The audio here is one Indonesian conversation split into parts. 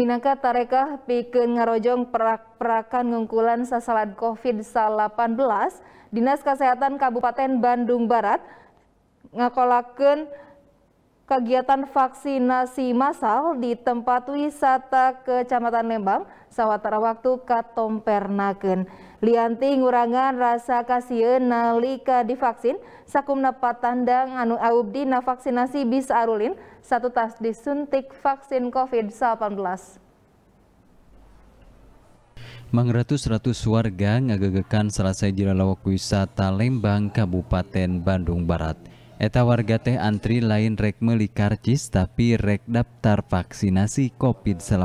Minangka tarekah pikeun ngarojong perak-perakan ngungkulan sasalan COVID-19, Dinas Kesehatan Kabupaten Bandung Barat ngakolakeun kegiatan vaksinasi massal di tempat wisata Kecamatan Lembang, sawatara waktu katompernakeun. Lianti ngurangan rasa kasieun nalika divaksin, sakumna patandang anu aubdi na vaksinasi bis arulin, satu tas disuntik vaksin COVID-19. Mangratus-ratus warga ngagegekan selesai jira lawak wisata Lembang, Kabupaten Bandung Barat. warga tehantri lain regmeliarcis tapi rek daftar vaksinasi COVID-18,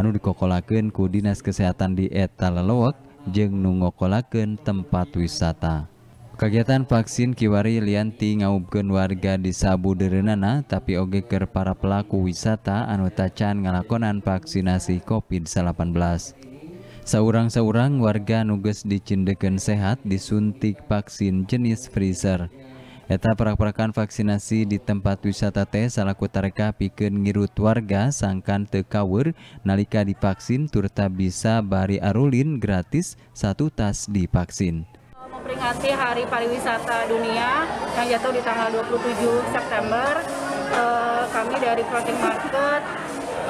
anu dikokolaken ku Dinas Kesehatan di Eteta Lelowot jeung nugokolaken tempat wisata. Kagiatan vaksin Kiwari lianti ngaugen warga di sabuderrenana tapi ogeker para pelaku wisata anu tacan ngalakonan vaksinasi COID-18. Saurang-sarang warga nuges dicindeken sehat diuntik vaksin jenis freezer. Eta perak-perakan vaksinasi di tempat wisata teh salaku tareka piken ngirut warga sangkan tekawur nalika divaksin turta bisa bari arulin gratis satu tas divaksin. Memperingati Hari Pariwisata Dunia yang jatuh di tanggal 27 September, eh, kami dari floating Market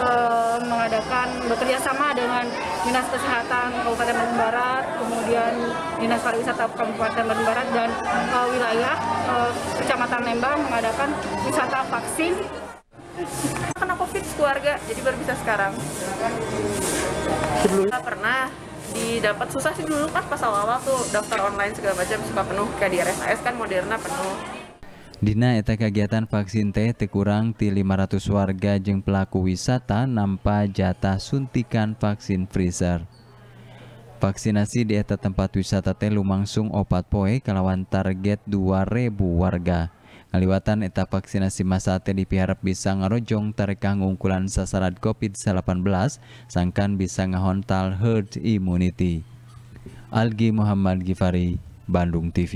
uh, mengadakan bekerja sama dengan Dinas Kesehatan Kabupaten Bandung Barat, kemudian Dinas Pariwisata Kabupaten Bandung Barat dan uh, wilayah uh, Kecamatan Lembang mengadakan wisata vaksin. Kena COVID keluarga, jadi baru bisa sekarang. Sebelumnya pernah didapat susah sih dulu kan pas awal-awal tuh daftar online segala macam suka penuh kayak di RSAS kan Moderna penuh Dina eta kegiatan vaksin teh terkurang ti 500 warga jeung pelaku wisata nampa jatah suntikan vaksin freezer. Vaksinasi di eta tempat wisata teh lumangsung opat poe kalawan target 2000 warga. Ngaliwatan eta vaksinasi masa teh dipiharap bisa ngarojong tarekah ngungkulan sasaran COVID-19 sangkan bisa ngahontal herd immunity. Algi Muhammad Gifari, Bandung TV.